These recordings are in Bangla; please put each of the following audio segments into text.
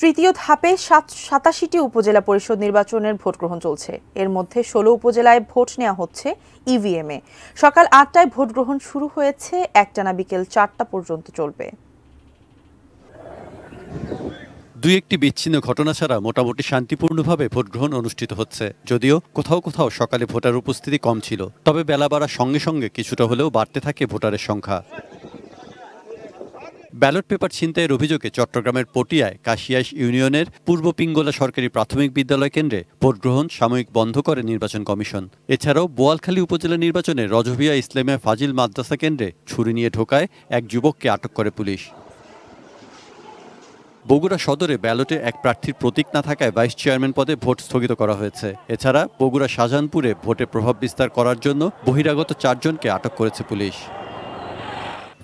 তৃতীয় ধাপে সাত সাতাশিটি উপজেলা পরিষদ নির্বাচনের ভোট গ্রহণ চলছে এর মধ্যে ষোলো উপজেলায় ভোট নেওয়া হচ্ছে ইভিএম e এ সকাল আটটায় ভোট গ্রহণ শুরু হয়েছে একটানা বিকেল চারটা পর্যন্ত চলবে দুই একটি বিচ্ছিন্ন ঘটনা ছাড়া মোটামুটি শান্তিপূর্ণভাবে ভোট গ্রহণ অনুষ্ঠিত হচ্ছে যদিও কোথাও কোথাও সকালে ভোটার উপস্থিতি কম ছিল তবে বেলা বাড়ার সঙ্গে সঙ্গে কিছুটা হলেও বাড়তে থাকে ভোটারের সংখ্যা ব্যালট পেপার ছিনতাইয়ের অভিযোগে চট্টগ্রামের পটিয়ায় কাশিয়াস ইউনিয়নের পূর্ব পিঙ্গলা সরকারি প্রাথমিক বিদ্যালয় কেন্দ্রে ভোটগ্রহণ সাময়িক বন্ধ করে নির্বাচন কমিশন এছাড়াও বোয়ালখালী উপজেলা নির্বাচনে রজভিয়া ইসলামিয়া ফাজিল মাদ্রাসা কেন্দ্রে ছুরি নিয়ে ঢোকায় এক যুবককে আটক করে পুলিশ বগুড়া সদরে ব্যালটে এক প্রার্থীর প্রতীক না থাকায় ভাইস চেয়ারম্যান পদে ভোট স্থগিত করা হয়েছে এছাড়া বগুড়া শাহজাহানপুরে ভোটে প্রভাব বিস্তার করার জন্য বহিরাগত চারজনকে আটক করেছে পুলিশ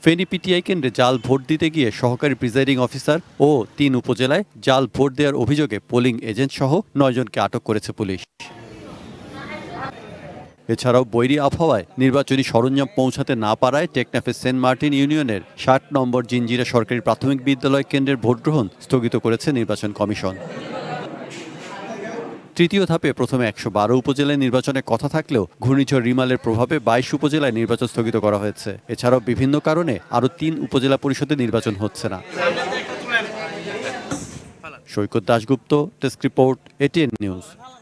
ফেনী পিটিআই কেন্দ্রে জাল ভোট দিতে গিয়ে সহকারী প্রিজাইডিং অফিসার ও তিন উপজেলায় জাল ভোট দেওয়ার অভিযোগে পোলিং এজেন্ট সহ নয়জনকে আটক করেছে পুলিশ এছাড়াও বৈরী আবহাওয়ায় নির্বাচনী সরঞ্জাম পৌঁছাতে না পারায় টেকনাফের সেন্ট মার্টিন ইউনিয়নের ষাট নম্বর জিঞ্জিরা সরকারি প্রাথমিক বিদ্যালয় কেন্দ্রের ভোটগ্রহণ স্থগিত করেছে নির্বাচন কমিশন তৃতীয় ধাপে প্রথমে একশো বারো উপজেলায় নির্বাচনের কথা থাকলেও ঘূর্ণিঝড় রিমালের প্রভাবে বাইশ উপজেলায় নির্বাচন স্থগিত করা হয়েছে এছাড়াও বিভিন্ন কারণে আরও তিন উপজেলা পরিষদে নির্বাচন হচ্ছে না Saikat Dasgupta desk report ATN news